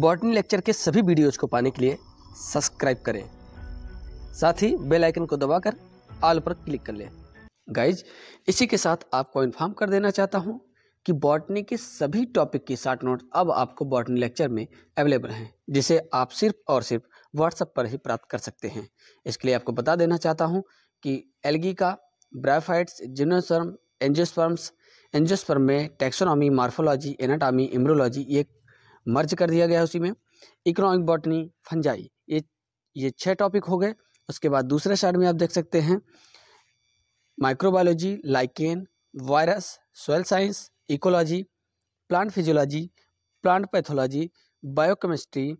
botany lecture के सभी videos को पाने के लिए सब्सक्राइब करें साथ ही बेल आइकन को दबाकर आल पर क्लिक कर लें गाइज इसी के साथ आपको इन्फॉर्म कर देना चाहता हूँ कि बॉटनी के सभी टॉपिक की शार्ट नोट अब आपको बॉटनी लेक्चर में अवेलेबल हैं जिसे आप सिर्फ और सिर्फ व्हाट्सएप पर ही प्राप्त कर सकते हैं इसके लिए आपको बता देना चाहता हूँ कि एलगी का ब्राइफाइट्स जिम्नोसर्म एनजियोस्फर्म्स एनजियोस्फर्म में टेक्सोनॉमी मार्फोलॉजी एनाटामी इम्रोलॉजी ये मर्ज कर दिया गया उसी में इकोनॉमिक बॉटनी फंजाई ये ये छः टॉपिक हो गए उसके बाद दूसरे शार्ट में आप देख सकते हैं microbiology lichen virus soil science ecology plant physiology plant pathology biochemistry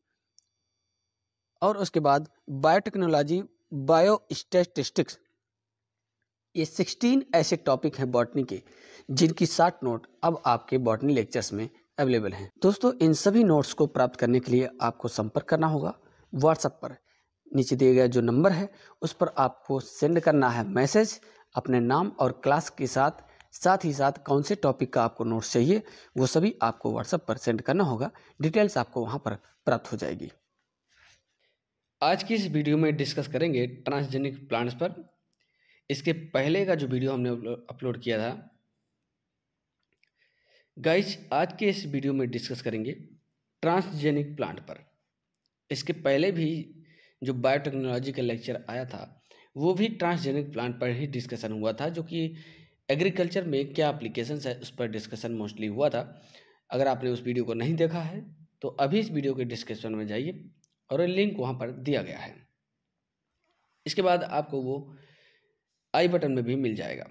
और उसके बाद बायोटेक्नोलॉजी बायो स्टेटिस्टिक्स ये सिक्सटीन ऐसे टॉपिक हैं बॉटनी के जिनकी साठ नोट अब आपके बॉटनी लेक्चर्स में अवेलेबल हैं दोस्तों इन सभी नोट्स को प्राप्त करने के लिए आपको संपर्क करना होगा व्हाट्सएप पर नीचे दिए गए जो नंबर है उस पर आपको सेंड करना है मैसेज अपने नाम और क्लास के साथ साथ ही साथ कौन से टॉपिक का आपको नोट्स चाहिए वो सभी आपको व्हाट्सएप पर सेंड करना होगा डिटेल्स आपको वहाँ पर प्राप्त हो जाएगी आज की इस वीडियो में डिस्कस करेंगे ट्रांसजेनिक प्लांट्स पर इसके पहले का जो वीडियो हमने अपलोड किया था गाइज आज के इस वीडियो में डिस्कस करेंगे ट्रांसजेनिक प्लांट पर इसके पहले भी जो बायोटेक्नोलॉजी का लेक्चर आया था वो भी ट्रांसजेनिक प्लांट पर ही डिस्कशन हुआ था जो कि एग्रीकल्चर में क्या अप्लीकेशन है उस पर डिस्कशन मोस्टली हुआ था अगर आपने उस वीडियो को नहीं देखा है तो अभी इस वीडियो के डिस्क्रिप्शन में जाइए और लिंक वहाँ पर दिया गया है इसके बाद आपको वो आई बटन में भी मिल जाएगा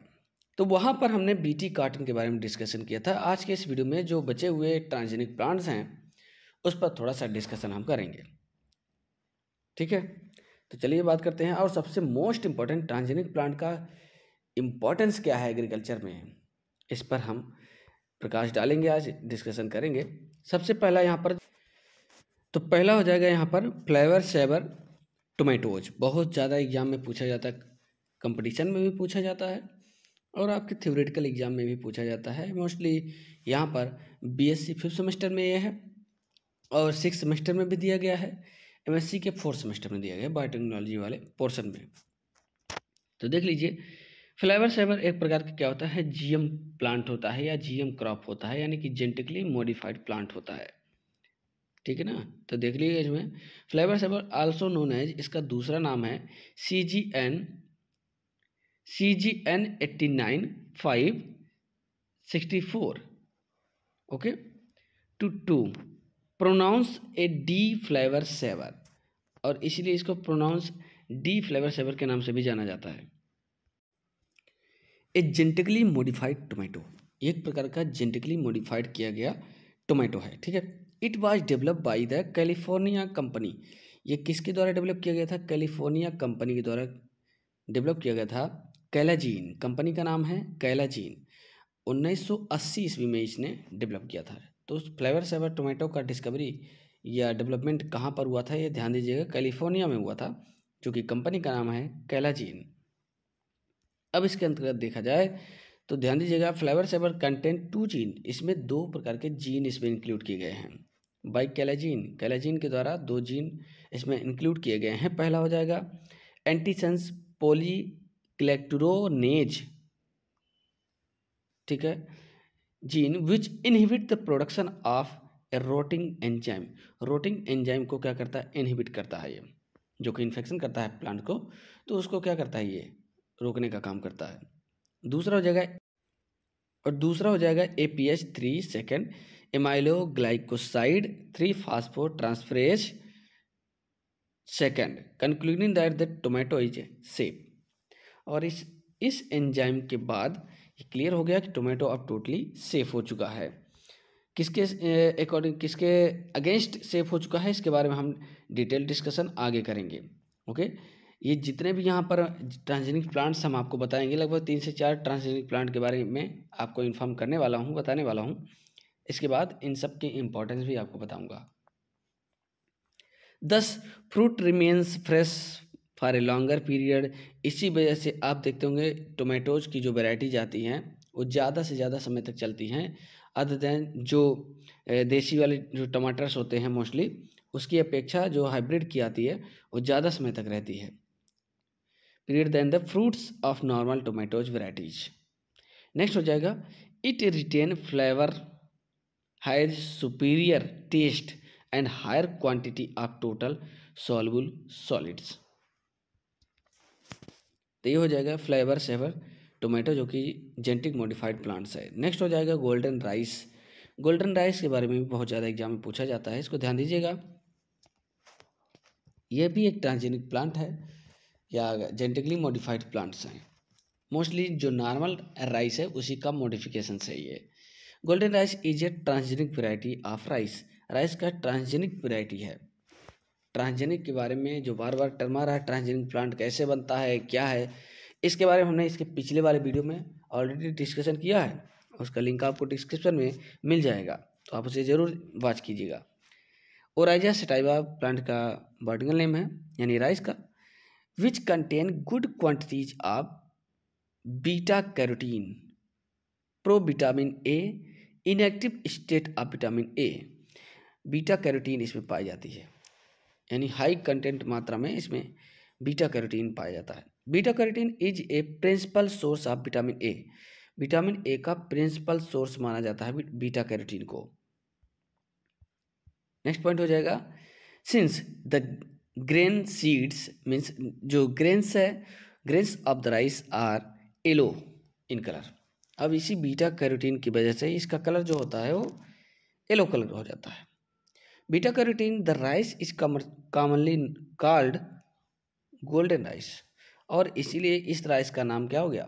तो वहाँ पर हमने बीटी कार्टन के बारे में डिस्कशन किया था आज के इस वीडियो में जो बचे हुए ट्रांसजेनिक प्लांट्स हैं उस पर थोड़ा सा डिस्कशन हम करेंगे ठीक है तो चलिए बात करते हैं और सबसे मोस्ट इम्पॉर्टेंट ट्रांसजेनिक प्लांट का इम्पोर्टेंस क्या है एग्रीकल्चर में इस पर हम प्रकाश डालेंगे आज डिस्कशन करेंगे सबसे पहला यहाँ पर तो पहला हो जाएगा यहाँ पर फ्लेवर सेवर टोमेटोज बहुत ज़्यादा एग्जाम में पूछा जाता है कंपटीशन में भी पूछा जाता है और आपके थ्योरेटिकल एग्ज़ाम में भी पूछा जाता है मोस्टली यहाँ पर बीएससी फिफ्थ सेमेस्टर में ये है और सिक्स सेमेस्टर में भी दिया गया है एमएससी के फोर्थ सेमेस्टर में दिया गया है बायोटेक्नोलॉजी वाले पोर्शन में तो देख लीजिए फ्लाइवर साइबर एक प्रकार का क्या होता है एम प्लांट होता है या एम क्रॉप होता है यानी कि जेनेटिकली मॉडिफाइड प्लांट होता है ठीक है ना तो देख लीजिए इसमें Flavr Savr also known as इसका दूसरा नाम है C G N C G N eighty nine five sixty four okay two to pronounce a D Flavr Savr और इसीलिए इसको प्रोनाउंस डी फ्लेवर सेवर के नाम से भी जाना जाता है ए जेंटिकली मॉडिफाइड टोमेटो एक प्रकार का जेनेटिकली मॉडिफाइड किया गया टोमेटो है ठीक है it was develop by the California company ये किसके द्वारा डेवलप किया गया था कैलिफोर्निया कंपनी के द्वारा डेवलप किया गया था कैलाजीन कंपनी का नाम है कैलाजीन 1980 ईस्वी में इसने डेवलप किया था तो फ्लेवर सेवर टोमेटो का डिस्कवरी या डेवलपमेंट कहाँ पर हुआ था ये ध्यान दीजिएगा कैलिफोर्निया में हुआ था जो कि कंपनी का नाम है कैलाजीन अब इसके अंतर्गत देखा जाए तो ध्यान दीजिएगा Flavr Savr content two gene इसमें दो प्रकार के जीन इसमें इंक्लूड किए गए हैं बाई कैलाजीन कैलाजीन के द्वारा दो जीन इसमें इंक्लूड किए गए हैं पहला हो जाएगा एंटीसेंस पोली क्लेक्ट्रोनेज ठीक है gene which inhibit the production of a rotting enzyme rotting enzyme को क्या करता है इनहिबिट करता है ये जो कि इन्फेक्शन करता है प्लांट को तो उसको क्या करता है ये रोकने का काम करता है दूसरा हो जाएगा और दूसरा हो जाएगा A P H three second aminoglycoside three phosphotransferase second concluding that the tomato is safe और इस इस एंजाइम के बाद क्लियर हो गया कि टोमेटो अब टोटली सेफ हो चुका है किसके अकॉर्डिंग किसके अगेंस्ट सेफ हो चुका है इसके बारे में हम डिटेल डिस्कशन आगे करेंगे ओके ये जितने भी यहाँ पर ट्रांसजेनिक प्लांट्स हम आपको बताएंगे लगभग तीन से चार ट्रांसजेनिक प्लांट के बारे में आपको इन्फॉर्म करने वाला हूँ बताने वाला हूँ इसके बाद इन सब के इम्पोर्टेंस भी आपको बताऊँगा this fruit remains fresh for a longer period इसी वजह से आप देखते होंगे टोमेटोज़ की जो वेराइटीज आती हैं वो ज़्यादा से ज़्यादा समय तक चलती हैं अदर देन जो देसी वाले जो टमाटर्स होते हैं मोस्टली उसकी अपेक्षा जो हाइब्रिड की आती है वो ज़्यादा समय तक रहती है period than the fruits of normal tomatoes varieties next हो जाएगा it retain flavour higher superior taste and higher quantity of total soluble solids तो ये हो जाएगा फ्लेवर सेवर टोमेटो जो कि जेनेटिक मॉडिफाइड प्लांट्स है नेक्स्ट हो जाएगा गोल्डन राइस गोल्डन राइस के बारे में भी बहुत ज़्यादा एग्जाम में पूछा जाता है इसको ध्यान दीजिएगा यह भी एक ट्रांसजेनिक प्लांट है या जेनेटिकली मॉडिफाइड प्लांट्स हैं मोस्टली जो नॉर्मल राइस है उसी का मॉडिफिकेशन से ये golden rice is a transgenic variety of rice rice का ट्रांसजेनिक वेराइटी है ट्रांसजेनिक के बारे में जो बार बार टर्म आ रहा है ट्रांसजेनिक प्लांट कैसे बनता है क्या है इसके बारे में हमने इसके पिछले वाले वीडियो में ऑलरेडी डिस्कशन किया है उसका लिंक आपको डिस्क्रिप्शन में मिल जाएगा तो आप उसे ज़रूर वॉच कीजिएगा ओराइजा सेटाइबा प्लांट का बॉटनिकल नेम है यानी राइस का which contain good quantities of beta carotene pro vitamin A inactive state of vitamin A beta carotene इसमें पाई जाती है यानी हाई कंटेंट मात्रा में इसमें बीटा कैरोटीन पाया जाता है beta carotene is a principal source of vitamin A vitamin A का प्रिंसिपल सोर्स माना जाता है बीटा कैरोटीन को नेक्स्ट पॉइंट हो जाएगा since the grain seeds means जो ग्रेन्स है grains of the rice are yellow in colour अब इसी बीटा कैरोटीन की वजह से इसका कलर जो होता है वो येलो कलर हो जाता है beta the rice is come commonly called golden rice और इसीलिए इस राइस का नाम क्या हो गया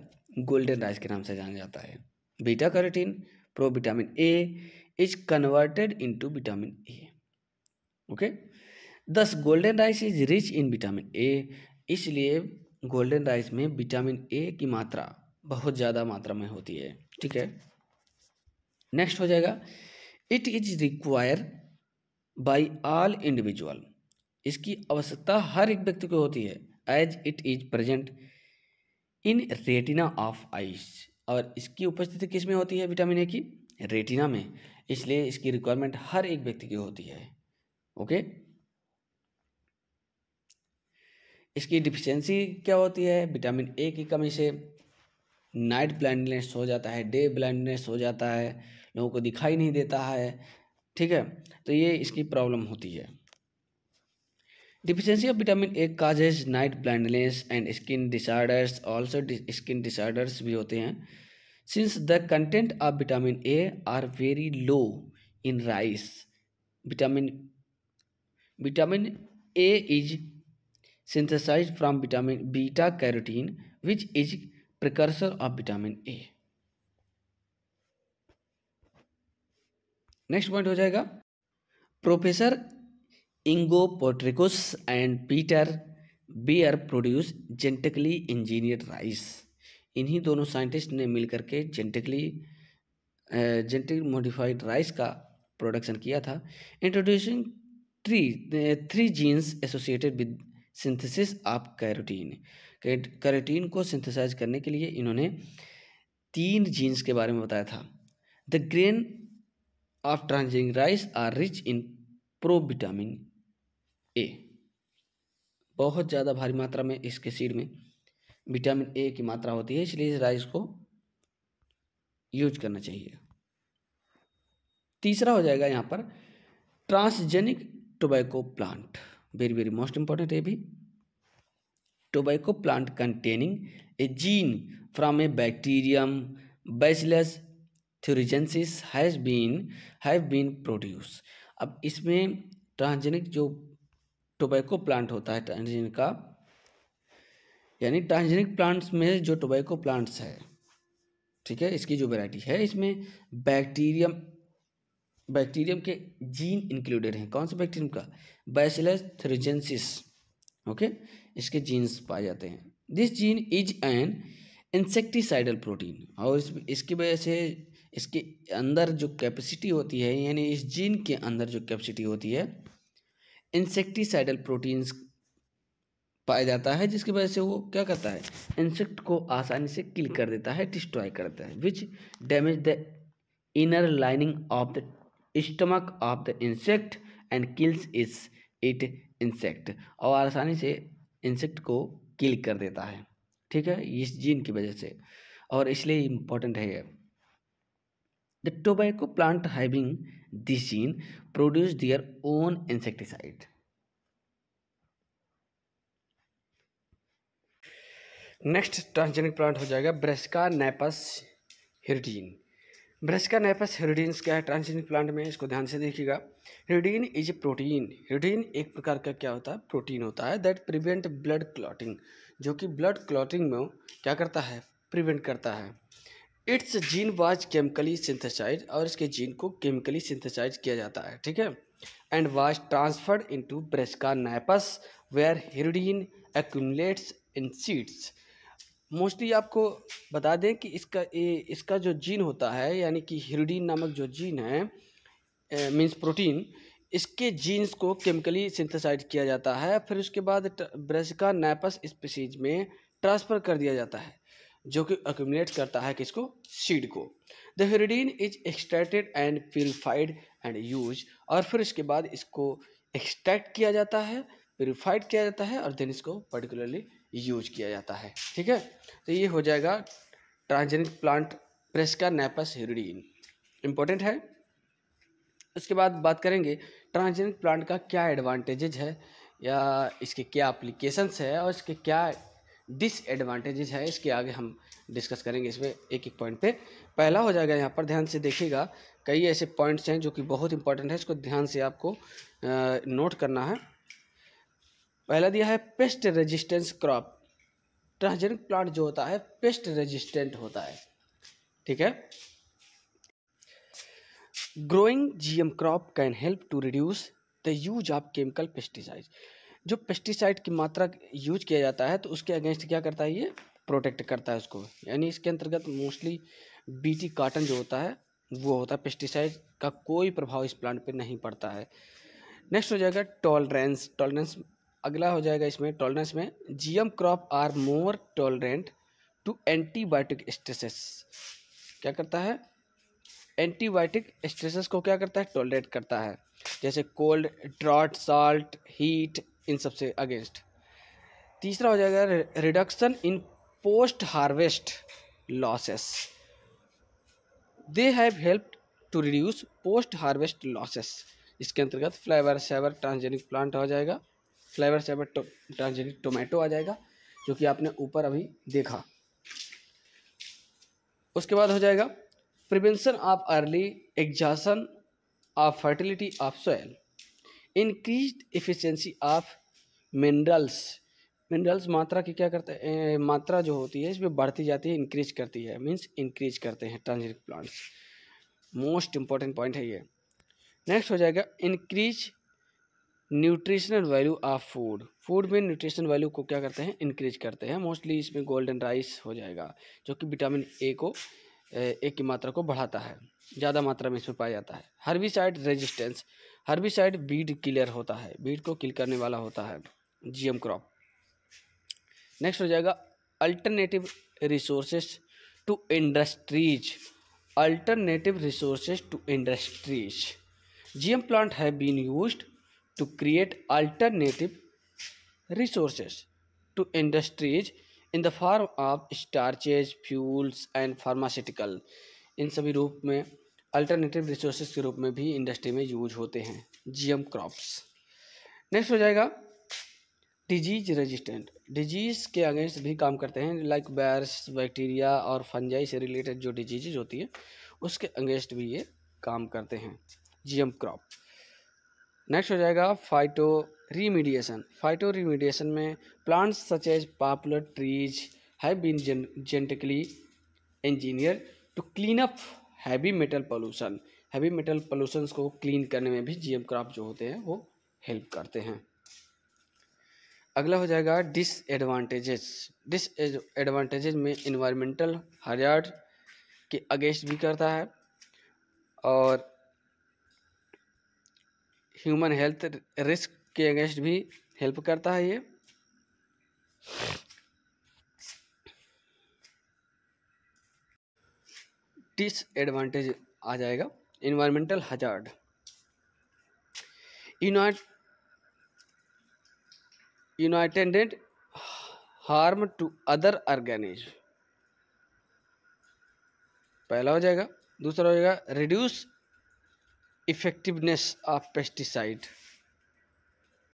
गोल्डन राइस के नाम से जाना जाता है beta carotene pro vitamin A is converted into vitamin A okay thus golden rice is rich in vitamin A इसलिए गोल्डन राइस में विटामिन ए की मात्रा बहुत ज़्यादा मात्रा में होती है ठीक है नेक्स्ट हो जाएगा it is require by all individual इसकी आवश्यकता हर एक व्यक्ति को होती है as it is present in retina of eyes और इसकी उपस्थिति किस में होती है विटामिन ए की रेटिना में इसलिए इसकी रिक्वायरमेंट हर एक व्यक्ति की होती है ओके इसकी डिफिशेंसी क्या होती है विटामिन ए की कमी से नाइट ब्लाइंडनेस हो जाता है डे ब्लाइंडनेस हो जाता है लोगों को दिखाई नहीं देता है ठीक है तो ये इसकी प्रॉब्लम होती है deficiency of vitamin A causes night blindness and skin disorders also skin disorders भी होते हैं since the content of vitamin A are very low in rice vitamin vitamin A is synthesize from vitamin beta carotene which is precursor of vitamin A next point हो जाएगा professor Ingo Potrykus and Peter Beyer produce genetically engineered rice इन्हीं दोनों scientist ने मिलकर के genetically genetic modified rice का production किया था introducing three three genes associated with synthesis of carotene carotene को सिंथेसाइज करने के लिए इन्होंने तीन जीन्स के बारे में बताया था the grain of transgenic rice are rich in vitamin A बहुत ज़्यादा भारी मात्रा में इसके सीड में विटामिन ए की मात्रा होती है इसलिए इस राइस को यूज करना चाहिए तीसरा हो जाएगा यहाँ पर transgenic tobacco plant very very most important है भी tobacco plant containing a gene from a bacterium Bacillus thuringiensis has been have been produce अब इसमें ट्रांसजेनिक जो टोबैको प्लांट होता है ट्रांसजेनिक का यानी ट्रांसजेनिक प्लांट्स में जो टोबैको प्लांट्स है ठीक है इसकी जो वैरायटी है इसमें बैक्टीरियम बैक्टीरियम के जीन इंक्लूडेड हैं कौन से बैक्टीरियम का बैसिलस थ्रिजेंसिस ओके इसके जीन्स पाए जाते हैं this gene is an insecticidal protein और इस, इसकी वजह से इसके अंदर जो कैपेसिटी होती है यानी इस जीन के अंदर जो कैपेसिटी होती है इंसेक्टिसाइडल प्रोटीन्स पाया जाता है जिसकी वजह से वो क्या करता है इंसेक्ट को आसानी से किल कर देता है डिस्ट्रॉय कर देता है which damage the inner lining of the stomach of the insect and kills इस इट इंसेक्ट और आसानी से इंसेक्ट को किल कर देता है ठीक है इस जीन की वजह से और इसलिए इम्पोर्टेंट है यह the tobacco plant having this gene produce their own insecticide next transgenic plant हो जाएगा ब्रेस्का नेपस हिरडीन ब्रेस्का नेपस हिरडीन क्या है ट्रांसजेनिक प्लांट में इसको ध्यान से देखिएगा हिरडीन इज ए प्रोटीन हिरडीन एक प्रकार का क्या होता है प्रोटीन होता है दैट प्रिवेंट ब्लड क्लॉटिंग जो कि ब्लड क्लॉटिंग में क्या करता है प्रिवेंट करता है its gene was chemically synthesize और इसके जीन को केमिकली सिंथेसाइज किया जाता है ठीक है and was transferred into Brassica napus where hirudin accumulates in seeds mostly आपको बता दें कि इसका ए, इसका जो जीन होता है यानी कि हिरोडीन नामक जो जीन है मीन्स प्रोटीन इसके जीन्स को केमिकली सिंथेसाइज किया जाता है फिर उसके बाद ब्रेस्का नाइपस स्पीसीज में ट्रांसफ़र कर दिया जाता है जो कि एक्यूमुलेट करता है किसको सीड को the hirudin is extracted and purified and use और फिर इसके बाद इसको एक्सट्रैक्ट किया जाता है प्योरीफाइड किया जाता है और देन इसको पर्टिकुलरली यूज किया जाता है ठीक है तो ये हो जाएगा transgenic plant Brassica napus hirudin important है उसके बाद बात करेंगे ट्रांजेनिक प्लांट का क्या एडवांटेजेज है या इसके क्या अप्लीकेशंस है और इसके क्या डिसएडवांटेजेस है इसके आगे हम डिस्कस करेंगे इसमें एक एक पॉइंट पे पहला हो जाएगा यहाँ पर ध्यान से देखिएगा कई ऐसे पॉइंट्स हैं जो कि बहुत इंपॉर्टेंट है इसको ध्यान से आपको नोट करना है पहला दिया है pest resistance crop transgenic plant जो होता है पेस्ट रेजिस्टेंट होता है ठीक है growing GM crop can help to reduce the use of chemical pesticides जो पेस्टिसाइड की मात्रा यूज किया जाता है तो उसके अगेंस्ट क्या करता है ये प्रोटेक्ट करता है उसको यानी इसके अंतर्गत मोस्टली बीटी काटन जो होता है वो होता है पेस्टिसाइड का कोई प्रभाव इस प्लांट पे नहीं पड़ता है नेक्स्ट हो जाएगा टॉलरेंस टॉलरेंस अगला हो जाएगा इसमें टॉलरेंस में GM crop are more tolerant to antibiotic stresses क्या करता है एंटीबायोटिक स्ट्रेसेस को क्या करता है टॉलरेट करता है जैसे कोल्ड ड्रॉट साल्ट हीट इन सबसे अगेंस्ट तीसरा हो जाएगा reduction in post harvest losses they have help to reduce post harvest losses इसके अंतर्गत फ्लेवर सेवर ट्रांसजेनिक प्लांट आ जाएगा Flavr Savr to, transgenic tomato आ जाएगा जो कि आपने ऊपर अभी देखा उसके बाद हो जाएगा prevention of early exhaustion of fertility of soil increase efficiency of minerals minerals मात्रा की क्या करते हैं मात्रा जो होती है इसमें बढ़ती जाती है इंक्रीज करती है मीन्स इंक्रीज करते हैं transgenic plants most important point है ये नेक्स्ट हो जाएगा increase nutritional value of food food में न्यूट्रिशनल वैल्यू को क्या करते हैं इंक्रीज करते हैं मोस्टली इसमें गोल्डन राइस हो जाएगा जो कि विटामिन ए को ए की मात्रा को बढ़ाता है ज़्यादा मात्रा में इसमें पाया जाता है herbicide resistance herbicide weed clear होता है बीड को किल करने वाला होता है जीएम क्रॉप नेक्स्ट हो जाएगा alternative resources to industries alternative resources to industries GM plant है been use to create alternative resources to industries in the form of starches fuels and pharmaceutical इन सभी रूप में अल्टरनेटिव रिसोर्सेज के रूप में भी इंडस्ट्री में यूज होते हैं जीएम क्रॉप्स नेक्स्ट हो जाएगा डिजीज रेजिस्टेंट डिजीज़ के अगेंस्ट भी काम करते हैं लाइक बैर्स बैक्टीरिया और फंजाई से रिलेटेड जो डिजीजेज होती है उसके अगेंस्ट भी ये काम करते हैं जीएम क्रॉप नेक्स्ट हो जाएगा फाइटो रीमीडिएशन फाइटो रीमीडिएशन में plants such as poplar trees have been genetically engineered to clean up heavy metal pollution heavy metal pollutions को क्लीन करने में भी जीएम क्रॉप जो होते हैं वो हेल्प करते हैं अगला हो जाएगा डिसएडवांटेजेस डिसएडवांटेजेस में इन्वायरमेंटल हजार्ड के अगेंस्ट भी करता है और ह्यूमन हेल्थ रिस्क के अगेंस्ट भी हेल्प करता है ये डिसएडवांटेज आ जाएगा environmental hazard unintended harm to other organisms पहला हो जाएगा दूसरा हो जाएगा रिड्यूस इफेक्टिवनेस ऑफ पेस्टिसाइड